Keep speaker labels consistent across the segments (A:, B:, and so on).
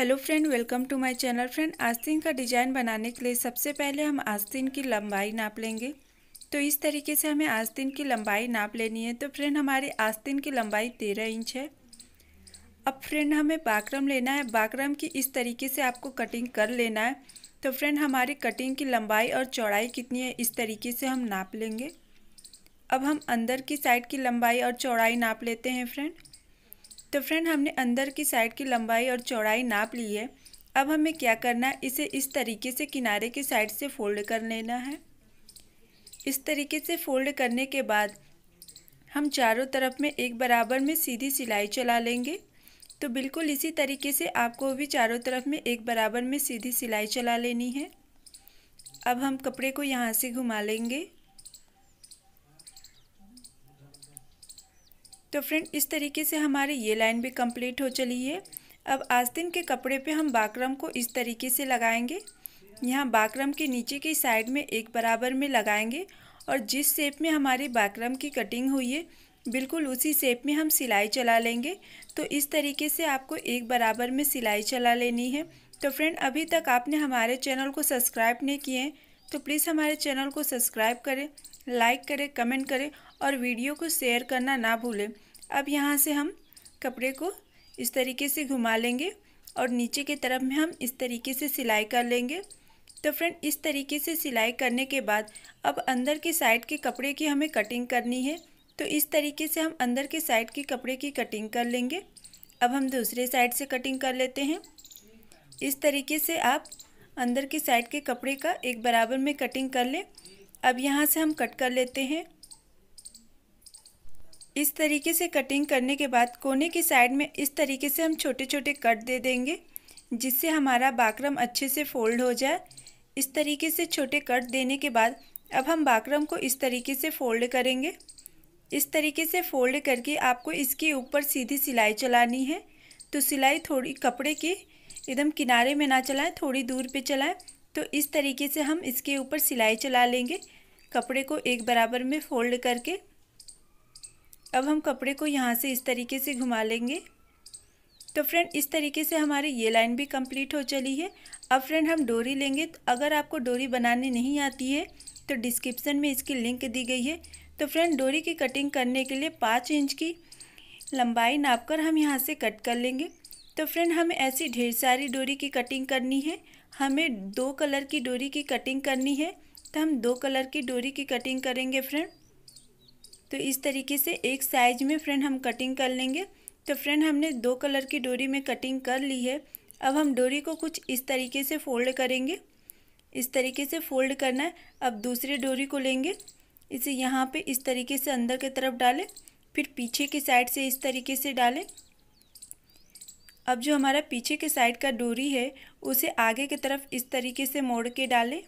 A: hello friend welcome to my channel friend आस्तीन का design बनाने के लिए सबसे पहले हम आस्तीन की लंबाई नाप लेंगे तो इस तरीके से हमें आस्तीन की लंबाई नाप लेनी है तो फ्रेंड हमारी आस्तीन की लंबाई तेरह इंच है अब फ्रेंड हमें बाकरम लेना है बाकरम की इस तरीके से आपको कटिंग कर लेना है तो फ्रेंड हमारी कटिंग की लंबाई और चौड़ाई कितनी है इस तरीके से हम नाप लेंगे अब हम अंदर की साइड की लंबाई और चौड़ाई नाप लेते हैं फ्रेंड तो फ्रेंड हमने अंदर की साइड की लंबाई और चौड़ाई नाप ली है अब हमें क्या करना है इसे इस तरीके से किनारे की साइड से फोल्ड कर लेना है इस तरीके से फोल्ड करने के बाद हम चारों तरफ में एक बराबर में सीधी सिलाई चला लेंगे तो बिल्कुल इसी तरीके से आपको भी चारों तरफ में एक बराबर में सीधी सिलाई चला लेनी है अब हम कपड़े को यहाँ से घुमा लेंगे तो फ्रेंड इस तरीके से हमारी ये लाइन भी कंप्लीट हो चली है अब आस्तीन के कपड़े पे हम बाकरम को इस तरीके से लगाएंगे यहाँ बाकरम के नीचे की साइड में एक बराबर में लगाएंगे और जिस शेप में हमारी बाकरम की कटिंग हुई है बिल्कुल उसी शेप में हम सिलाई चला लेंगे तो इस तरीके से आपको एक बराबर में सिलाई चला लेनी है तो फ्रेंड अभी तक आपने हमारे चैनल को सब्सक्राइब नहीं किए हैं तो प्लीज़ हमारे चैनल को सब्सक्राइब करें लाइक करें कमेंट करें और वीडियो को शेयर करना ना भूलें अब यहाँ से हम कपड़े को इस तरीके से घुमा लेंगे और नीचे के तरफ में हम इस तरीके से सिलाई कर लेंगे तो फ्रेंड इस तरीके से सिलाई करने के बाद अब अंदर के साइड के कपड़े की हमें कटिंग करनी है तो इस तरीके से हम अंदर के साइड के कपड़े की कटिंग कर लेंगे अब हम दूसरे साइड से कटिंग कर लेते हैं इस तरीके से आप अंदर के साइड के कपड़े का एक बराबर में कटिंग कर लें अब यहाँ से हम कट कर लेते हैं इस तरीके से कटिंग करने के बाद कोने की साइड में इस तरीके से हम छोटे छोटे कट दे देंगे जिससे हमारा बाकरम अच्छे से फोल्ड हो जाए इस तरीके से छोटे कट देने के बाद अब हम बाकरम को इस तरीके से फोल्ड करेंगे इस तरीके से फोल्ड करके आपको इसके ऊपर सीधी सिलाई चलानी है तो सिलाई थोड़ी कपड़े के एकदम किनारे में ना चलाएं थोड़ी दूर पे चलाएं तो इस तरीके से हम इसके ऊपर सिलाई चला लेंगे कपड़े को एक बराबर में फोल्ड करके अब हम कपड़े को यहाँ से इस तरीके से घुमा लेंगे तो फ्रेंड इस तरीके से हमारी ये लाइन भी कंप्लीट हो चली है अब फ्रेंड हम डोरी लेंगे तो अगर आपको डोरी बनाने नहीं आती है तो डिस्क्रिप्सन में इसकी लिंक दी गई है तो फ्रेंड डोरी की कटिंग करने के लिए पाँच इंच की लंबाई नाप कर हम यहाँ से कट कर लेंगे तो फ्रेंड हमें ऐसी ढेर सारी डोरी की कटिंग करनी है हमें दो कलर की डोरी की कटिंग करनी है तो हम दो कलर की डोरी की कटिंग करेंगे फ्रेंड तो इस तरीके से एक साइज में फ्रेंड हम कटिंग कर लेंगे तो फ्रेंड हमने दो कलर की डोरी में कटिंग कर ली है अब हम डोरी को कुछ इस तरीके से फोल्ड करेंगे इस तरीके से फोल्ड करना है अब दूसरे डोरी को लेंगे इसे यहाँ पे इस तरीके से अंदर की तरफ डालें फिर पीछे की साइड से इस तरीके से डालें अब जो हमारा पीछे के साइड का डोरी है उसे आगे की तरफ इस तरीके से मोड़ के डालें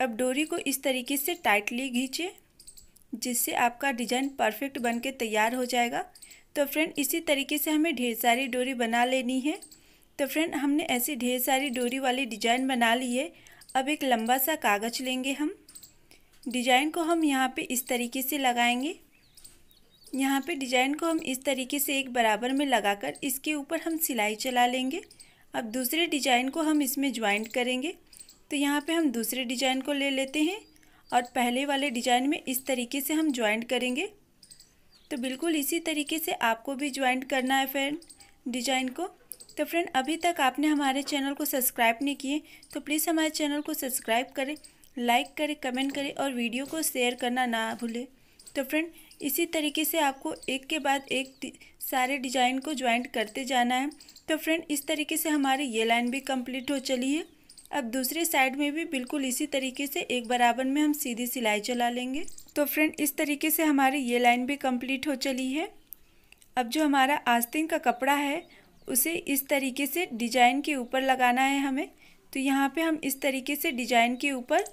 A: अब डोरी को इस तरीके से टाइटली घींचें जिससे आपका डिजाइन परफेक्ट बन के तैयार हो जाएगा तो फ्रेंड इसी तरीके से हमें ढेर सारी डोरी बना लेनी है तो फ्रेंड हमने ऐसी ढेर सारी डोरी वाली डिजाइन बना ली है अब एक लंबा सा कागज़ लेंगे हम डिजाइन को हम यहाँ पे इस तरीके से लगाएंगे यहाँ पे डिजाइन को हम इस तरीके से एक बराबर में लगाकर इसके ऊपर हम सिलाई चला लेंगे अब दूसरे डिजाइन को हम इसमें ज्वाइंट करेंगे तो यहाँ पे हम दूसरे डिजाइन को ले लेते हैं और पहले वाले डिजाइन में इस तरीके से हम ज्वाइंट करेंगे तो बिल्कुल इसी तरीके से आपको भी ज्वाइंट करना है फ्रेंड डिजाइन को तो फ्रेंड अभी तक आपने हमारे चैनल को सब्सक्राइब नहीं किए तो प्लीज़ हमारे चैनल को सब्सक्राइब करें लाइक करें कमेंट करें और वीडियो को शेयर करना ना भूलें तो फ्रेंड इसी तरीके से आपको एक के बाद एक सारे डिजाइन को ज्वाइंट करते जाना है तो फ्रेंड इस तरीके से हमारी ये लाइन भी कंप्लीट हो चली है अब दूसरी साइड में भी बिल्कुल इसी तरीके से एक बराबर में हम सीधी सिलाई चला लेंगे तो फ्रेंड इस तरीके से हमारी ये लाइन भी कंप्लीट हो चली है अब जो हमारा आस्तीन का कपड़ा है उसे इस तरीके से डिजाइन के ऊपर लगाना है हमें तो यहाँ पे हम इस तरीके से डिजाइन के ऊपर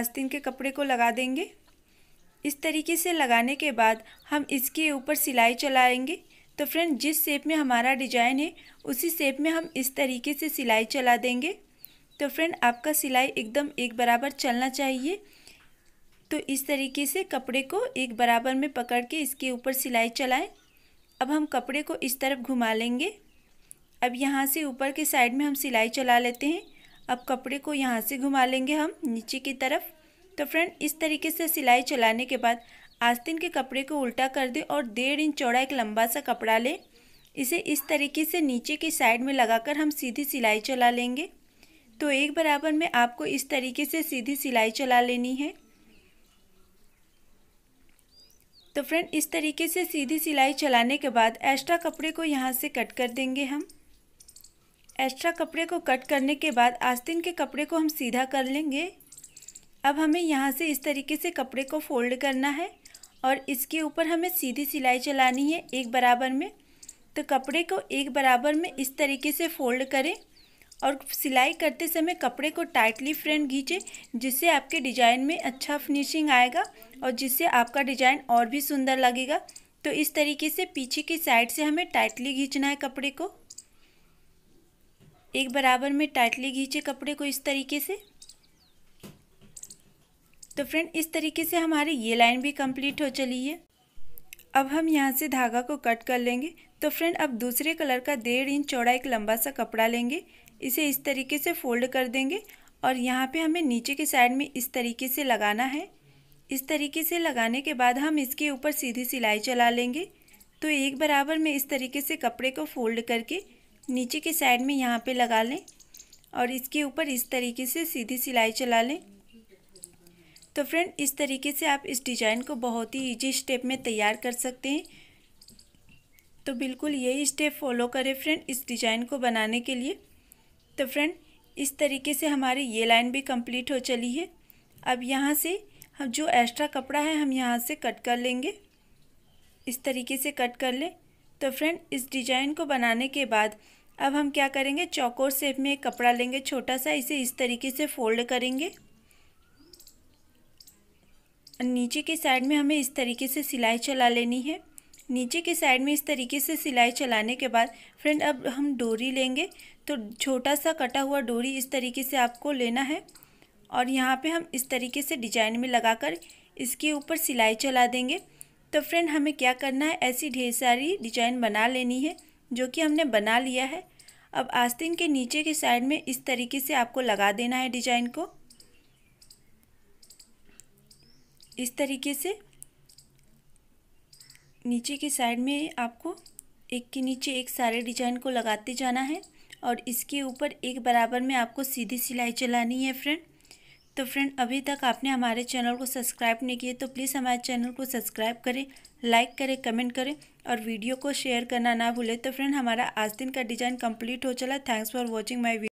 A: आस्तीन के कपड़े को लगा देंगे इस तरीके से लगाने के बाद हम इसके ऊपर सिलाई चलाएँगे तो फ्रेंड जिस शेप में हमारा डिजाइन है उसी शेप में हम इस तरीके से सिलाई चला देंगे तो फ्रेंड आपका सिलाई एकदम एक बराबर चलना चाहिए तो इस तरीके से कपड़े को एक बराबर में पकड़ के इसके ऊपर सिलाई चलाएं अब हम कपड़े को इस तरफ घुमा लेंगे अब यहाँ से ऊपर के साइड में हम सिलाई चला लेते हैं अब कपड़े को यहाँ से घुमा लेंगे हम नीचे की तरफ तो फ्रेंड इस तरीके से सिलाई चलाने के बाद आस्तीन के कपड़े को उल्टा कर दें और डेढ़ इंच चौड़ा एक लंबा सा कपड़ा लें इसे इस तरीके से नीचे की साइड में लगाकर हम सीधी सिलाई चला लेंगे तो एक बराबर में आपको इस तरीके से सीधी सिलाई चला लेनी है तो फ्रेंड इस तरीके से सीधी सिलाई चलाने के बाद एक्स्ट्रा कपड़े को यहाँ से कट कर देंगे हम एक्स्ट्रा कपड़े को कट करने के बाद आस्तीन के कपड़े को हम सीधा कर लेंगे अब हमें यहाँ से इस तरीके से कपड़े को फोल्ड करना है और इसके ऊपर हमें सीधी सिलाई चलानी है एक बराबर में तो कपड़े को एक बराबर में इस तरीके से फोल्ड करें और सिलाई करते समय कपड़े को टाइटली फ्रेंड खींचे जिससे आपके डिज़ाइन में अच्छा फिनिशिंग आएगा और जिससे आपका डिज़ाइन और भी सुंदर लगेगा तो इस तरीके से पीछे की साइड से हमें टाइटली खींचना है कपड़े को एक बराबर में टाइटली खींचे कपड़े को इस तरीके से तो फ्रेंड इस तरीके से हमारी ये लाइन भी कंप्लीट हो चली है अब हम यहाँ से धागा को कट कर लेंगे तो फ्रेंड अब दूसरे कलर का डेढ़ इंच चौड़ा एक लंबा सा कपड़ा लेंगे इसे इस तरीके से फोल्ड कर देंगे और यहाँ पे हमें नीचे के साइड में इस तरीके से लगाना है इस तरीके से लगाने के बाद हम इसके ऊपर सीधी सिलाई चला लेंगे तो एक बराबर में इस तरीके से कपड़े को फोल्ड करके नीचे के साइड में यहाँ पे लगा लें और इसके ऊपर इस तरीके से सीधी सिलाई चला लें तो फ्रेंड इस तरीके से आप इस डिज़ाइन को बहुत ही ईजी स्टेप में तैयार कर सकते हैं तो बिल्कुल यही स्टेप फॉलो करें फ्रेंड इस डिज़ाइन को बनाने के लिए तो फ्रेंड इस तरीके से हमारी ये लाइन भी कंप्लीट हो चली है अब यहाँ से हम जो एक्स्ट्रा कपड़ा है हम यहाँ से कट कर लेंगे इस तरीके से कट कर लें तो फ्रेंड इस डिजाइन को बनाने के बाद अब हम क्या करेंगे चौकोर सेप में एक कपड़ा लेंगे छोटा सा इसे इस तरीके से फोल्ड करेंगे नीचे के साइड में हमें इस तरीके से सिलाई चला लेनी है नीचे के साइड में इस तरीके से सिलाई चलाने के बाद फ्रेंड अब हम डोरी लेंगे तो छोटा सा कटा हुआ डोरी इस तरीके से आपको लेना है और यहाँ पे हम इस तरीके से डिजाइन में लगाकर इसके ऊपर सिलाई चला देंगे तो फ्रेंड हमें क्या करना है ऐसी ढेर सारी डिजाइन बना लेनी है जो कि हमने बना लिया है अब आस्तीन के नीचे के साइड में इस तरीके से आपको लगा देना है डिजाइन को इस तरीके से नीचे के साइड में आपको एक के नीचे एक सारे डिजाइन को लगाते जाना है और इसके ऊपर एक बराबर में आपको सीधी सिलाई चलानी है फ्रेंड तो फ्रेंड अभी तक आपने हमारे चैनल को सब्सक्राइब नहीं किया तो प्लीज़ हमारे चैनल को सब्सक्राइब करें लाइक करें कमेंट करें और वीडियो को शेयर करना ना भूलें तो फ्रेंड हमारा आज दिन का डिज़ाइन कंप्लीट हो चला thanks for watching my video